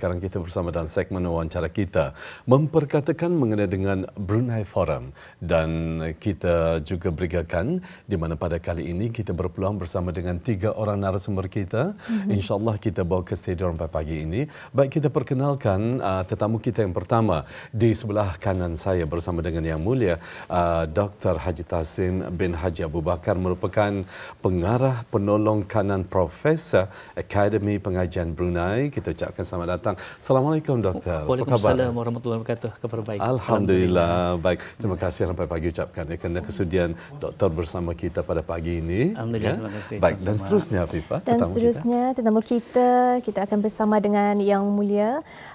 Sekarang kita bersama dalam segmen wawancara kita memperkatakan mengenai dengan Brunei Forum dan kita juga berikan di mana pada kali ini kita berpeluang bersama dengan tiga orang narasumber kita. Mm-hmm. InsyaAllah kita bawa ke stadion pada pagi ini. Baik kita perkenalkan uh, tetamu kita yang pertama di sebelah kanan saya bersama dengan Yang Mulia uh, Dr. Haji Tasin bin Haji Abu Bakar merupakan pengarah penolong kanan Profesor Akademi Pengajian Brunei. Kita ucapkan selamat datang datang. Assalamualaikum doktor. Waalaikumsalam warahmatullahi wabarakatuh. Kabar baik. Alhamdulillah. Baik. Terima kasih sampai pagi ucapkan ya kerana kesudian doktor bersama kita pada pagi ini. Ya. Alhamdulillah. Ya. Terima kasih. Baik. Dan seterusnya Fifa. Dan seterusnya tetamu kita kita akan bersama dengan Yang Mulia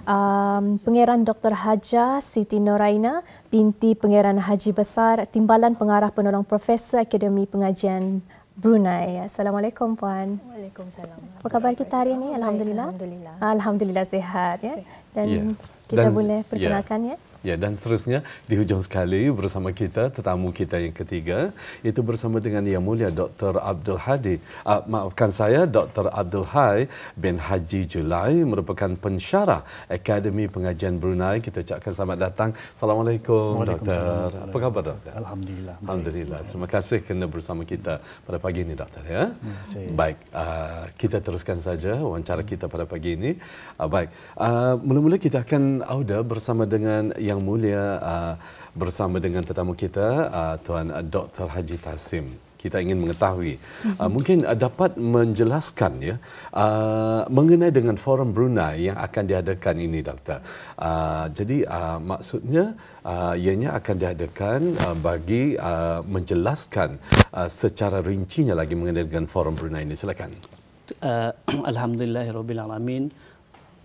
um, Pangeran Dr. Haja Siti Noraina binti Pangeran Haji Besar Timbalan Pengarah Penolong Profesor Akademi Pengajian Brunei. Assalamualaikum puan. Waalaikumsalam. Apa khabar kita hari ini? Alhamdulillah. Alhamdulillah. Alhamdulillah sihat ya. Dan yeah. kita Dan, boleh ya. perkenalkan yeah. ya. Ya, dan seterusnya di hujung sekali bersama kita tetamu kita yang ketiga itu bersama dengan Yang Mulia Dr. Abdul Hadi. Uh, maafkan saya Dr. Abdul Hai bin Haji Julai merupakan pensyarah Akademi Pengajian Brunei. Kita ucapkan selamat datang. Assalamualaikum Dr. Apa khabar Dr.? Alhamdulillah. Alhamdulillah. Terima kasih kerana bersama kita pada pagi ini Dr. Ya. Baik, uh, kita teruskan saja wawancara kita pada pagi ini. Uh, baik, uh, mula-mula kita akan auda bersama dengan Yang yang mulia uh, bersama dengan tetamu kita uh, Tuan Dr Haji Tasim. Kita ingin mengetahui uh, mhm. mungkin uh, dapat menjelaskan ya uh, mengenai dengan forum Brunei yang akan diadakan ini doktor. Uh, jadi uh, maksudnya uh, ianya akan diadakan uh, bagi uh, menjelaskan uh, secara rincinya lagi mengenai dengan forum Brunei ini silakan. Uh, Alhamdulillahirabbil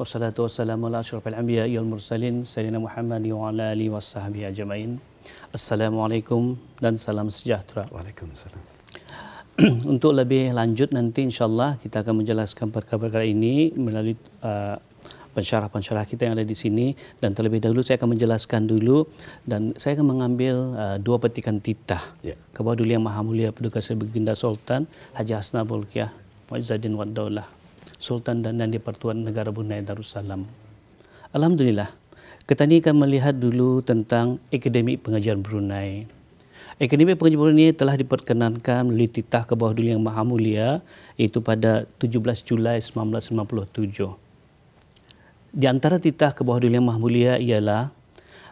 wassalatu wassalamu ala asyrafil anbiya wal mursalin sayyidina Muhammad wa ala ali washabbi ajmain. Assalamualaikum dan salam sejahtera. Waalaikumsalam. Untuk lebih lanjut nanti insyaallah kita akan menjelaskan perkara-perkara ini melalui uh, pensyarah-pensyarah kita yang ada di sini dan terlebih dahulu saya akan menjelaskan dulu dan saya akan mengambil uh, dua petikan titah ya. kepada Duli Yang Maha Mulia Perdana Seri Sultan Haji Hasna Bolkiah Muizzuddin Wadaulah. Sultan dan Nandi Pertuan Negara Brunei Darussalam. Alhamdulillah, kita ini akan melihat dulu tentang Akademi Pengajian Brunei. Akademi Pengajian Brunei telah diperkenankan melalui titah ke bawah dunia yang maha mulia iaitu pada 17 Julai 1997. Di antara titah ke bawah dunia yang maha mulia ialah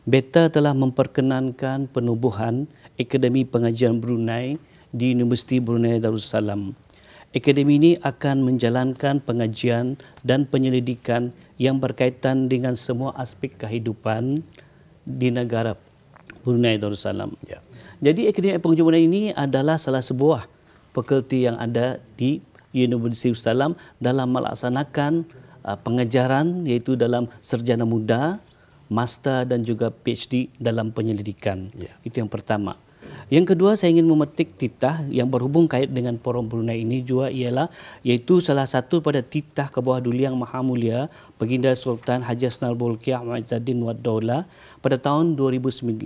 Beta telah memperkenankan penubuhan Akademi Pengajian Brunei di Universiti Brunei Darussalam. Akademi ini akan menjalankan pengajian dan penyelidikan yang berkaitan dengan semua aspek kehidupan di negara Brunei Darussalam. Ya. Jadi Akademi Pengajian ini adalah salah sebuah fakulti yang ada di Universiti Darussalam dalam melaksanakan uh, pengajaran iaitu dalam serjana muda, master dan juga PhD dalam penyelidikan. Ya. Itu yang pertama. Yang kedua saya ingin memetik titah yang berhubung kait dengan forum Brunei ini juga ialah yaitu salah satu pada titah ke bawah Duli Yang Maha Mulia Baginda Sultan Haji Asnal Bolkia Ma'izzaddin Wad pada tahun 2009.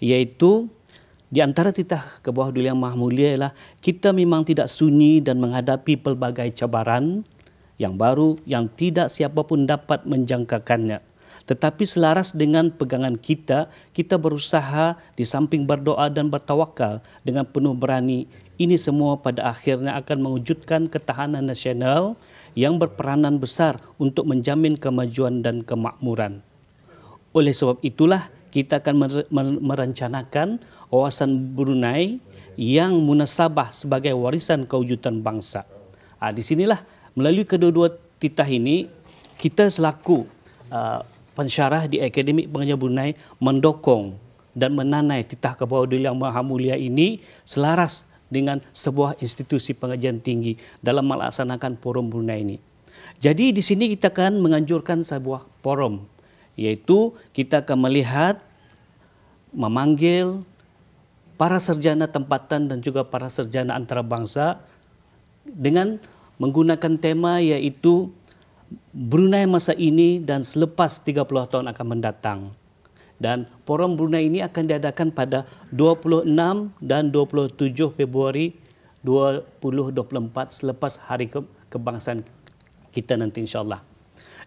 yaitu di antara titah ke bawah Duli Yang Maha Mulia ialah kita memang tidak sunyi dan menghadapi pelbagai cabaran yang baru yang tidak siapapun dapat menjangkakannya tetapi selaras dengan pegangan kita, kita berusaha di samping berdoa dan bertawakal dengan penuh berani. Ini semua pada akhirnya akan mewujudkan ketahanan nasional yang berperanan besar untuk menjamin kemajuan dan kemakmuran. Oleh sebab itulah kita akan merencanakan wawasan Brunei yang munasabah sebagai warisan kewujudan bangsa. Nah, di sinilah melalui kedua-dua titah ini kita selaku ah, pensyarah di Akademi Pengajian Brunei mendokong dan menanai titah kebawah kepada Yang Maha Mulia ini selaras dengan sebuah institusi pengajian tinggi dalam melaksanakan forum Brunei ini. Jadi di sini kita akan menganjurkan sebuah forum, yaitu kita akan melihat, memanggil para serjana tempatan dan juga para serjana antarabangsa dengan menggunakan tema yaitu Brunei masa ini dan selepas 30 tahun akan mendatang. Dan forum Brunei ini akan diadakan pada 26 dan 27 Februari 2024 selepas hari kebangsaan kita nanti insyaAllah.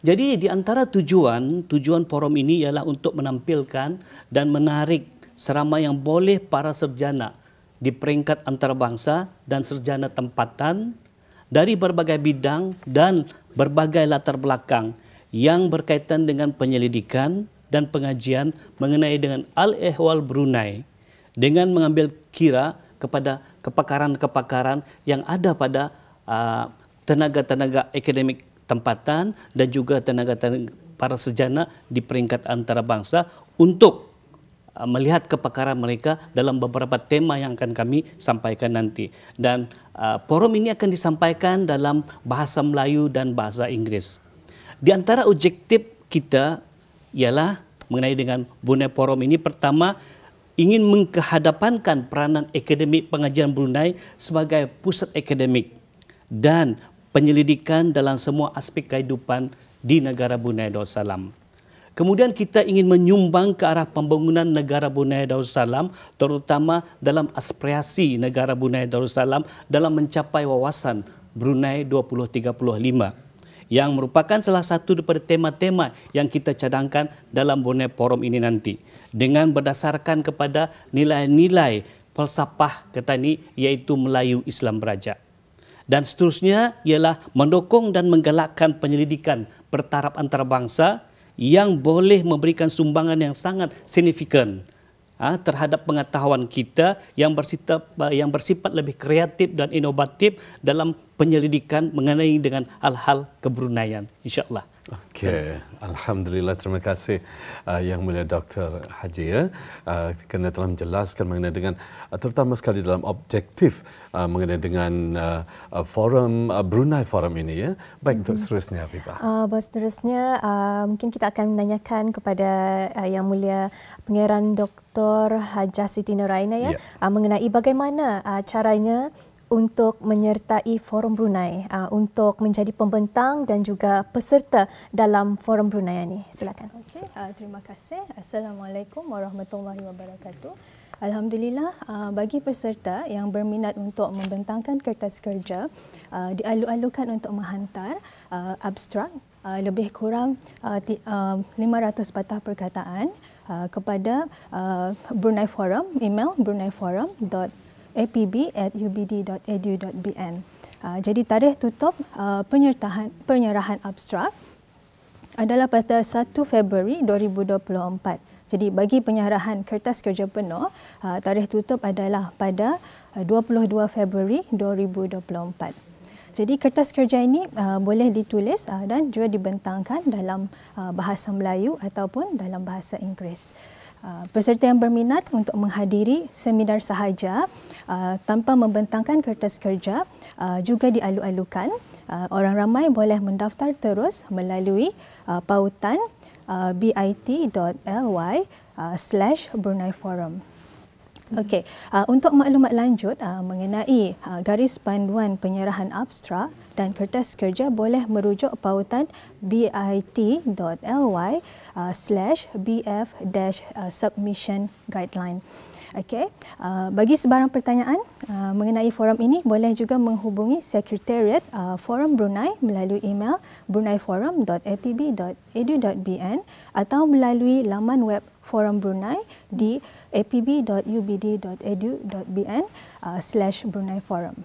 Jadi di antara tujuan, tujuan forum ini ialah untuk menampilkan dan menarik serama yang boleh para serjana di peringkat antarabangsa dan serjana tempatan dari berbagai bidang dan berbagai latar belakang yang berkaitan dengan penyelidikan dan pengajian mengenai dengan al-ehwal Brunei dengan mengambil kira kepada kepakaran-kepakaran yang ada pada uh, tenaga-tenaga uh, akademik tempatan dan juga tenaga-tenaga para sejana di peringkat antarabangsa untuk Uh, melihat kepakaran mereka dalam beberapa tema yang akan kami sampaikan nanti dan uh, forum ini akan disampaikan dalam bahasa Melayu dan bahasa Inggeris. Di antara objektif kita ialah mengenai dengan Brunei forum ini pertama ingin mengkehadapankan peranan akademik pengajian Brunei sebagai pusat akademik dan penyelidikan dalam semua aspek kehidupan di negara Brunei Darussalam. Kemudian kita ingin menyumbang ke arah pembangunan negara Brunei Darussalam terutama dalam aspirasi negara Brunei Darussalam dalam mencapai wawasan Brunei 2035 yang merupakan salah satu daripada tema-tema yang kita cadangkan dalam Brunei Forum ini nanti dengan berdasarkan kepada nilai-nilai falsafah kita ini iaitu Melayu Islam Beraja. Dan seterusnya ialah mendukung dan menggalakkan penyelidikan bertaraf antarabangsa yang boleh memberikan sumbangan yang sangat signifikan ah, terhadap pengetahuan kita yang bersifat yang bersifat lebih kreatif dan inovatif dalam penyelidikan mengenai dengan hal-hal keberunayan, insyaallah Okey, alhamdulillah terima kasih uh, yang mulia Dr. Haji ya. Uh, kerana telah menjelaskan mengenai dengan uh, terutama sekali dalam objektif uh, mengenai dengan uh, uh, forum uh, Brunei forum ini ya. Baik mm-hmm. untuk mhm. seterusnya Habibah. Uh, bos seterusnya uh, mungkin kita akan menanyakan kepada uh, yang mulia Pangeran Dr. Hajah Siti Nuraina ya yeah. uh, mengenai bagaimana uh, caranya untuk menyertai Forum Brunei uh, untuk menjadi pembentang dan juga peserta dalam Forum Brunei ini. Silakan. Okay. Uh, terima kasih. Assalamualaikum warahmatullahi wabarakatuh. Alhamdulillah, uh, bagi peserta yang berminat untuk membentangkan kertas kerja, uh, dialu-alukan untuk menghantar uh, abstrak lebih kurang 500 patah perkataan kepada Brunei Forum, email bruneiforum.com apb@ubd.edu.bn. Uh, ah, jadi tarikh tutup uh, penyertahan penyerahan abstrak adalah pada 1 Februari 2024. Jadi bagi penyerahan kertas kerja penuh, ah, tarikh tutup adalah pada 22 Februari 2024. Jadi kertas kerja ini uh, boleh ditulis uh, dan juga dibentangkan dalam uh, bahasa Melayu ataupun dalam bahasa Inggeris. Uh, peserta yang berminat untuk menghadiri seminar sahaja uh, tanpa membentangkan kertas kerja uh, juga dialu-alukan. Uh, orang ramai boleh mendaftar terus melalui uh, pautan uh, bit.ly uh, slash Brunei Forum. Okey, uh, untuk maklumat lanjut uh, mengenai uh, garis panduan penyerahan abstrak dan kertas kerja boleh merujuk pautan bit.ly/bf-submission-guideline. Uh, Okey. Uh, bagi sebarang pertanyaan uh, mengenai forum ini boleh juga menghubungi Sekretariat uh, Forum Brunei melalui email bruneiforum.apb.edu.bn atau melalui laman web Forum Brunei di apb.ubd.edu.bn uh, slash Brunei Forum.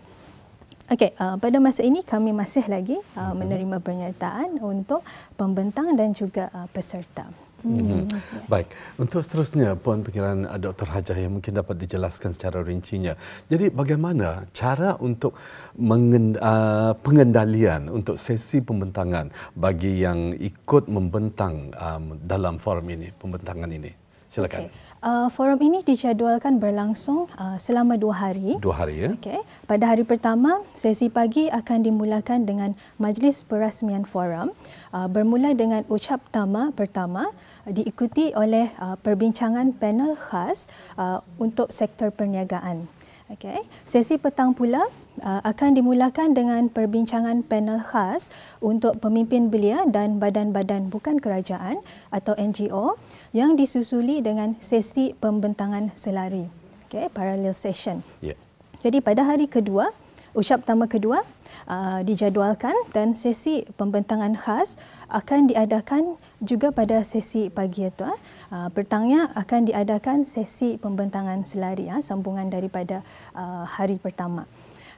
Okey, uh, pada masa ini kami masih lagi uh, menerima pernyataan untuk pembentang dan juga uh, peserta. Mhm. hmm Baik, untuk seterusnya Puan Pengiran eh, Dr. Hajah yang mungkin dapat dijelaskan secara rincinya. Jadi bagaimana cara untuk eh, pengendalian untuk sesi pembentangan bagi yang ikut membentang eh, dalam forum ini, pembentangan ini? Silakan. Okay. Uh, forum ini dijadualkan berlangsung uh, selama dua hari. Dua hari, ya. Okay. Pada hari pertama, sesi pagi akan dimulakan dengan majlis perasmian forum. Uh, bermula dengan ucap tama pertama, uh, diikuti oleh uh, perbincangan panel khas uh, untuk sektor perniagaan. Okay. Sesi petang pula Uh, akan dimulakan dengan perbincangan panel khas untuk pemimpin belia dan badan-badan bukan kerajaan atau NGO yang disusuli dengan sesi pembentangan selari. Okay, parallel session. Yeah. Jadi pada hari kedua, usyap pertama kedua uh, dijadualkan dan sesi pembentangan khas akan diadakan juga pada sesi pagi itu. Ah. Uh. Uh, akan diadakan sesi pembentangan selari, uh, sambungan daripada uh, hari pertama.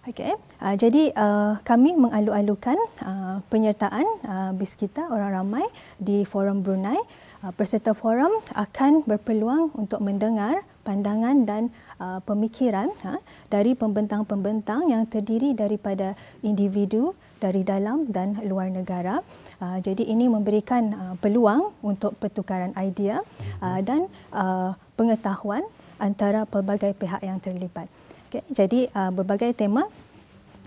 Okay, Uh, ah, jadi uh, kami mengalu-alukan uh, penyertaan uh, bis kita orang ramai di forum Brunei. Uh, peserta forum akan berpeluang untuk mendengar pandangan dan uh, pemikiran ha, dari pembentang-pembentang yang terdiri daripada individu dari dalam dan luar negara. Uh, jadi ini memberikan uh, peluang untuk pertukaran idea uh, dan uh, pengetahuan antara pelbagai pihak yang terlibat. Okay, jadi uh, berbagai tema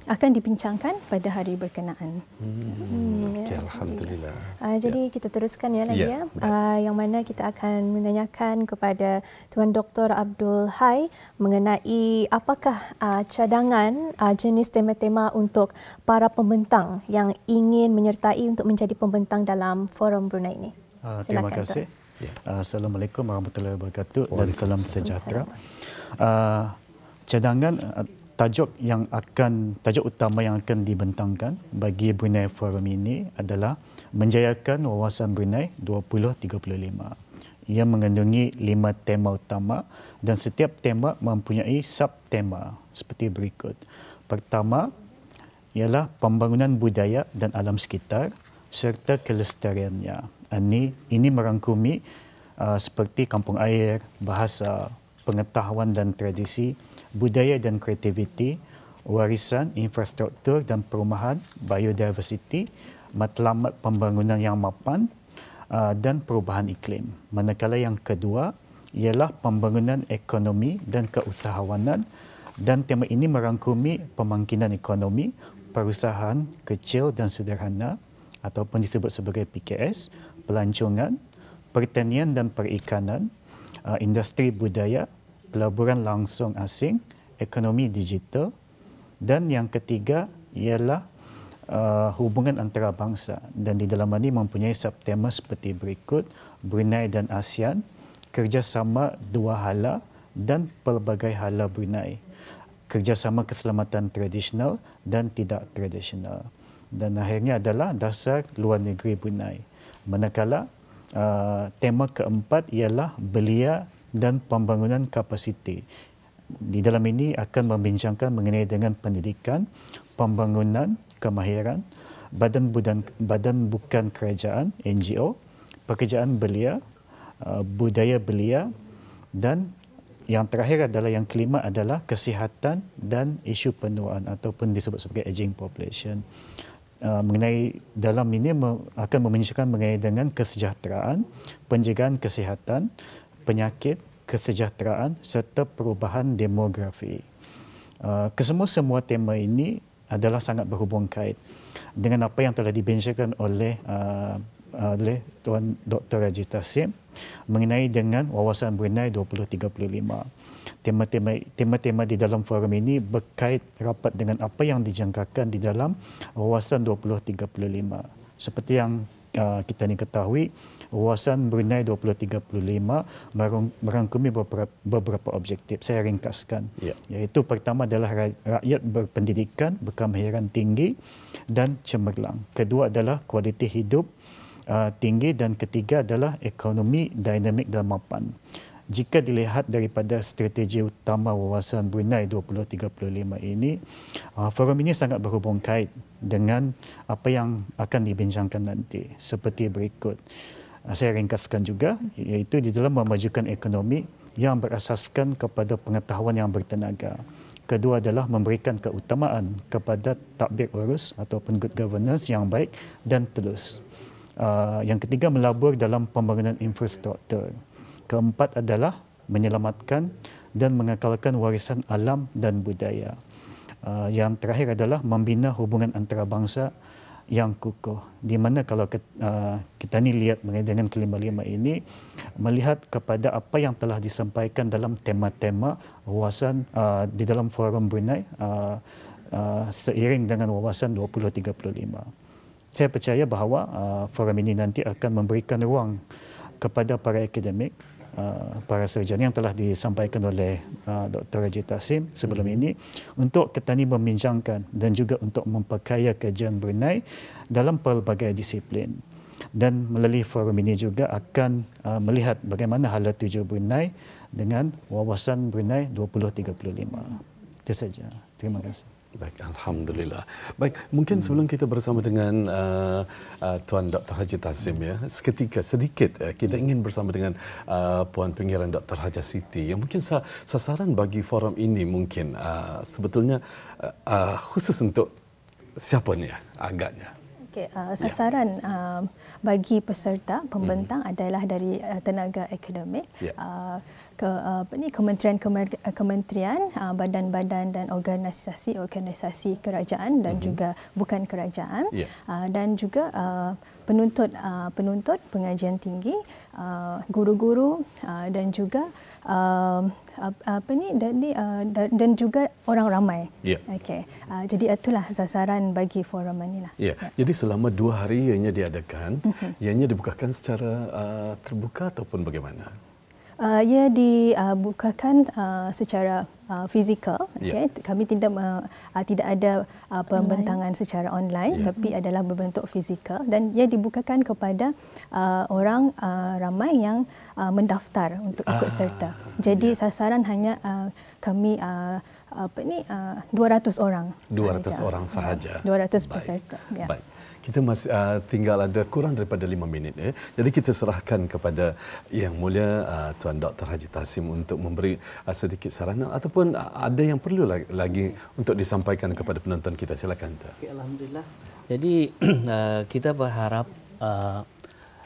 akan dibincangkan pada hari berkenaan. Hmm. Hmm. Ya. Okay, Alhamdulillah. Okay. Uh, jadi yeah. kita teruskan ya lagi yeah. ya. ya. Uh, yang mana kita akan menanyakan kepada Tuan Dr. Abdul Hai mengenai apakah uh, cadangan uh, jenis tema-tema untuk para pembentang yang ingin menyertai untuk menjadi pembentang dalam forum Brunei ini. Uh, terima Silakan, kasih. Yeah. Ya. Uh, Assalamualaikum warahmatullahi wabarakatuh dan salam sejahtera. Uh, cadangan eh, tajuk yang akan tajuk utama yang akan dibentangkan bagi Brunei Forum ini adalah menjayakan wawasan Brunei 2035. Ia mengandungi lima tema utama dan setiap tema mempunyai sub tema seperti berikut. Pertama ialah pembangunan budaya dan alam sekitar serta kelestariannya. Ini ini merangkumi uh, seperti kampung air, bahasa, pengetahuan dan tradisi budaya dan kreativiti, warisan, infrastruktur dan perumahan, biodiversiti, matlamat pembangunan yang mapan uh, dan perubahan iklim. Manakala yang kedua ialah pembangunan ekonomi dan keusahawanan dan tema ini merangkumi pemangkinan ekonomi, perusahaan kecil dan sederhana ataupun disebut sebagai PKS, pelancongan, pertanian dan perikanan, uh, industri budaya, pelaburan langsung asing, ekonomi digital dan yang ketiga ialah uh, hubungan antarabangsa dan di dalam ini mempunyai subtema seperti berikut Brunei dan ASEAN kerjasama dua hala dan pelbagai hala Brunei kerjasama keselamatan tradisional dan tidak tradisional dan akhirnya adalah dasar luar negeri Brunei manakala uh, tema keempat ialah belia dan pembangunan kapasiti. Di dalam ini akan membincangkan mengenai dengan pendidikan, pembangunan kemahiran, badan budan, badan bukan kerajaan NGO, pekerjaan belia, uh, budaya belia dan yang terakhir adalah yang kelima adalah kesihatan dan isu penuaan ataupun disebut sebagai aging population. Uh, mengenai dalam ini akan membincangkan mengenai dengan kesejahteraan, penjagaan kesihatan, penyakit, kesejahteraan serta perubahan demografi. Eh, Kesemua-semua tema ini adalah sangat berhubung kait dengan apa yang telah dibincangkan oleh eh, oleh Tuan Dr. Haji Tasim mengenai dengan wawasan Brunei 2035. Tema-tema tema-tema di dalam forum ini berkait rapat dengan apa yang dijangkakan di dalam wawasan 2035. Seperti yang Uh, kita ni ketahui wawasan Brunei 2035 merangkumi beberapa, beberapa objektif. Saya ringkaskan. Ya. Iaitu pertama adalah rakyat berpendidikan, berkemahiran tinggi dan cemerlang. Kedua adalah kualiti hidup uh, tinggi dan ketiga adalah ekonomi dinamik dan mapan jika dilihat daripada strategi utama wawasan Brunei 2035 ini, uh, forum ini sangat berhubung kait dengan apa yang akan dibincangkan nanti seperti berikut. Uh, saya ringkaskan juga iaitu di dalam memajukan ekonomi yang berasaskan kepada pengetahuan yang bertenaga. Kedua adalah memberikan keutamaan kepada takbir urus atau good governance yang baik dan telus. Uh, yang ketiga melabur dalam pembangunan infrastruktur keempat adalah menyelamatkan dan mengekalkan warisan alam dan budaya. Uh, yang terakhir adalah membina hubungan antarabangsa yang kukuh. Di mana kalau kita, uh, kita ni lihat mengenai dengan kelima lima ini melihat kepada apa yang telah disampaikan dalam tema-tema wawasan uh, di dalam forum Brunei uh, uh, seiring dengan wawasan 2035. Saya percaya bahawa uh, forum ini nanti akan memberikan ruang kepada para akademik Uh, para surgeon yang telah disampaikan oleh uh, Dr. Haji Taksim sebelum hmm ini untuk ketani meminjamkan dan juga untuk memperkaya kajian Brunei dalam pelbagai disiplin dan melalui forum ini juga akan uh, melihat bagaimana hala tuju Brunei dengan wawasan Brunei 2035. Itu saja. Terima kasih. Baik, alhamdulillah. Baik, mungkin hmm. sebelum kita bersama dengan uh, uh, Tuan Dr. Haji Tasim hmm. ya, seketika sedikit ya, kita hmm. ingin bersama dengan uh, Puan Pengiran Dr. Haji Siti. Yang mungkin sa- sasaran bagi forum ini mungkin uh, sebetulnya uh, uh, khusus untuk siapa ni ya, agaknya? Okay, uh, ya. sasaran ya. uh, bagi peserta pembentang hmm. adalah dari uh, tenaga akademik. Ya. Uh, ke uh, apa ni kementerian kementerian uh, badan-badan dan organisasi organisasi kerajaan dan hmm juga bukan kerajaan yeah. Uh, dan juga penuntut penuntut pengajian tinggi guru-guru dan juga apa ni dan ni uh, dan juga orang ramai. Ya. Okey. Uh, jadi itulah sasaran bagi forum ini lah. Ya. ya. Jadi selama dua hari ianya diadakan, mhm. ianya dibukakan secara uh, terbuka ataupun bagaimana? uh, ia dibukakan uh, secara uh, fizikal ya. okay kami tidak uh, uh tidak ada uh, pembentangan online. secara online yeah. tapi adalah berbentuk fizikal dan ia dibukakan kepada uh, orang uh, ramai yang uh, mendaftar untuk ikut uh, serta jadi yeah. sasaran hanya uh, kami uh, apa ni uh, 200 orang 200 sahaja. orang ya, sahaja yeah. 200 peserta yeah. baik kita masih ah, uh, tinggal ada kurang daripada lima minit ya. Jadi kita serahkan kepada Yang Mulia uh, Tuan Dr Haji Tasim untuk memberi uh, sedikit saranan ataupun uh, ada yang perlu lagi, lagi untuk disampaikan kepada penonton kita silakan. Tuan. Okay, Alhamdulillah. Jadi uh, kita berharap uh,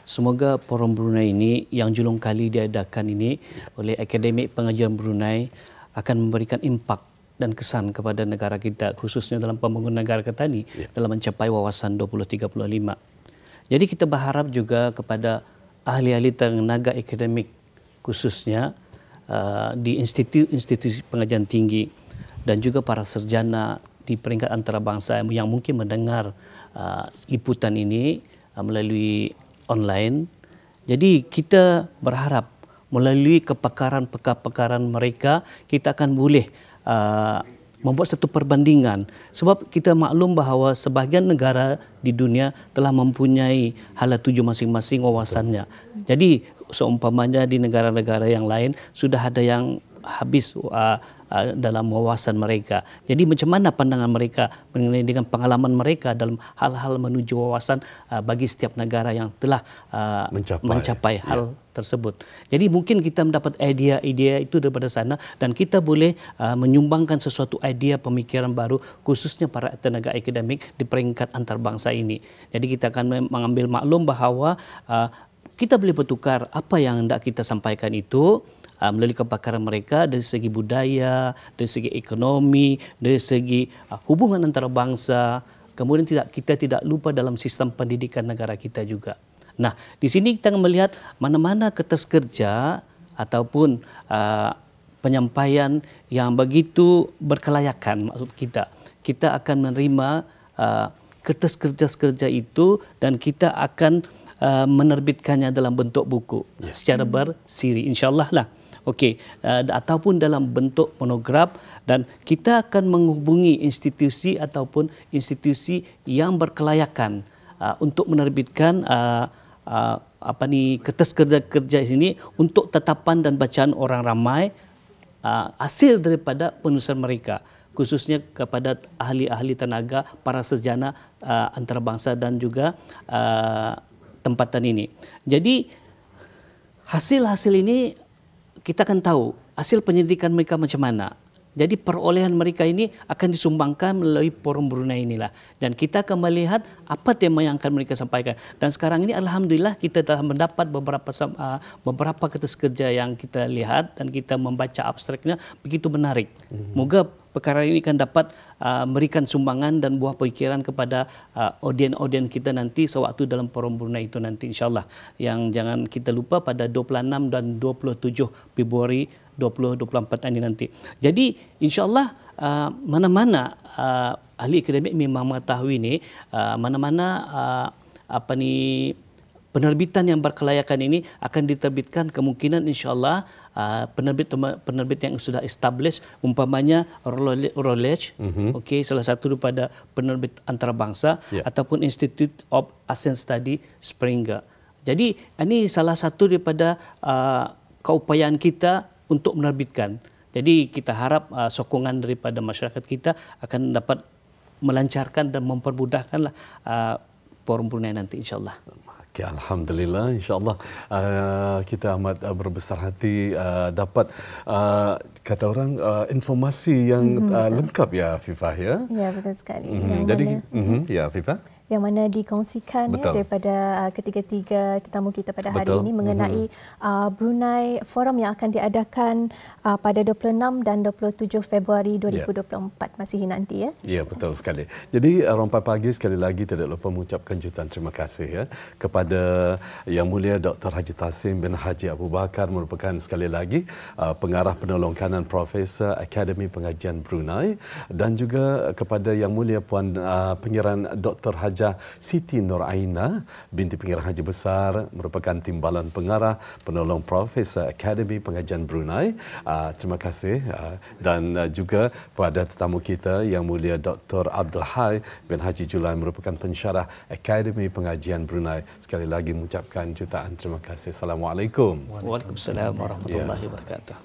semoga forum Brunei ini yang julung kali diadakan ini oleh Akademik Pengajian Brunei akan memberikan impak dan kesan kepada negara kita khususnya dalam pembangunan negara kita ini yeah. dalam mencapai wawasan 2035. Jadi kita berharap juga kepada ahli-ahli tenaga akademik khususnya uh, di institut-institusi pengajian tinggi dan juga para sarjana di peringkat antarabangsa yang mungkin mendengar uh, liputan ini uh, melalui online. Jadi kita berharap melalui kepakaran pekaran mereka kita akan boleh Uh, membuat satu perbandingan sebab kita maklum bahawa sebahagian negara di dunia telah mempunyai hala tuju masing-masing wawasannya. Jadi seumpamanya di negara-negara yang lain sudah ada yang habis uh, uh, dalam wawasan mereka. Jadi macam mana pandangan mereka mengenai dengan pengalaman mereka dalam hal-hal menuju wawasan uh, bagi setiap negara yang telah uh, mencapai, mencapai hal ya. tersebut. Jadi mungkin kita mendapat idea-idea itu daripada sana dan kita boleh uh, menyumbangkan sesuatu idea pemikiran baru khususnya para tenaga akademik di peringkat antarbangsa ini. Jadi kita akan mengambil maklum bahawa uh, kita boleh bertukar apa yang hendak kita sampaikan itu uh, melalui kepakaran mereka dari segi budaya, dari segi ekonomi, dari segi uh, hubungan antara bangsa. Kemudian tidak kita tidak lupa dalam sistem pendidikan negara kita juga. Nah, di sini kita melihat mana-mana kertas kerja ataupun uh, penyampaian yang begitu berkelayakan maksud kita. Kita akan menerima uh, kertas kerja-kerja itu dan kita akan uh, menerbitkannya dalam bentuk buku yes. secara bersiri insyaallah lah okey uh, ataupun dalam bentuk monograf dan kita akan menghubungi institusi ataupun institusi yang berkelayakan uh, untuk menerbitkan uh, uh, apa ni kertas kerja-kerja ini untuk tetapan dan bacaan orang ramai uh, hasil daripada penulisan mereka khususnya kepada ahli-ahli tenaga para sejana uh, antarabangsa dan juga uh, tempatan ini. Jadi hasil-hasil ini kita akan tahu hasil penyelidikan mereka macam mana. Jadi perolehan mereka ini akan disumbangkan melalui forum Brunei inilah. Dan kita akan melihat apa tema yang akan mereka sampaikan. Dan sekarang ini Alhamdulillah kita telah mendapat beberapa ah, beberapa kertas kerja yang kita lihat dan kita membaca abstraknya begitu menarik. Hmm. Moga perkara ini akan dapat uh, memberikan uh, sumbangan dan buah pemikiran kepada uh, audien-audien kita nanti sewaktu dalam forum Brunei itu nanti insyaAllah. Yang jangan kita lupa pada 26 dan 27 Februari 2024 ini nanti. Jadi insyaAllah uh, mana-mana uh, ahli akademik memang mengetahui ini uh, mana-mana uh, apa ni penerbitan yang berkelayakan ini akan diterbitkan kemungkinan insyaallah uh, penerbit penerbit yang sudah established umpamanya Rolex mm-hmm. okey salah satu daripada penerbit antarabangsa yeah. ataupun Institute of Asian Study Springer jadi ini salah satu daripada uh, keupayaan kita untuk menerbitkan jadi kita harap uh, sokongan daripada masyarakat kita akan dapat melancarkan dan mempermudahkanlah uh, forum Brunei nanti insyaallah Okay, Alhamdulillah, insyaAllah uh, kita amat uh, berbesar hati uh, dapat uh, kata orang uh, informasi yang mm-hmm. uh, lengkap ya, Fifah ya. Ya betul sekali. Mm-hmm. Jadi, mm-hmm, ya Fifah yang mana dikongsikan ya, daripada uh, ketiga-tiga tetamu kita pada hari ini mengenai mm-hmm. uh, Brunei Forum yang akan diadakan uh, pada 26 dan 27 Februari 2024 ya. yeah. masih nanti ya. Ya yeah, betul sekali. Jadi uh, rompak pagi sekali lagi tidak lupa mengucapkan jutaan terima kasih ya kepada Yang Mulia Dr. Haji Tasim bin Haji Abu Bakar merupakan sekali lagi uh, pengarah penolong kanan Profesor Akademi Pengajian Brunei dan juga kepada Yang Mulia Puan uh, Pengiran Dr. Haji Raja Siti Nur Aina binti pinggir Haji Besar merupakan timbalan pengarah penolong Profesor Akademi Pengajian Brunei. Uh, terima kasih uh, dan uh, juga kepada tetamu kita yang mulia Dr. Abdul Hai bin Haji Julai merupakan pensyarah Akademi Pengajian Brunei. Sekali lagi mengucapkan jutaan terima kasih. Assalamualaikum. Waalaikumsalam warahmatullahi ya. wabarakatuh.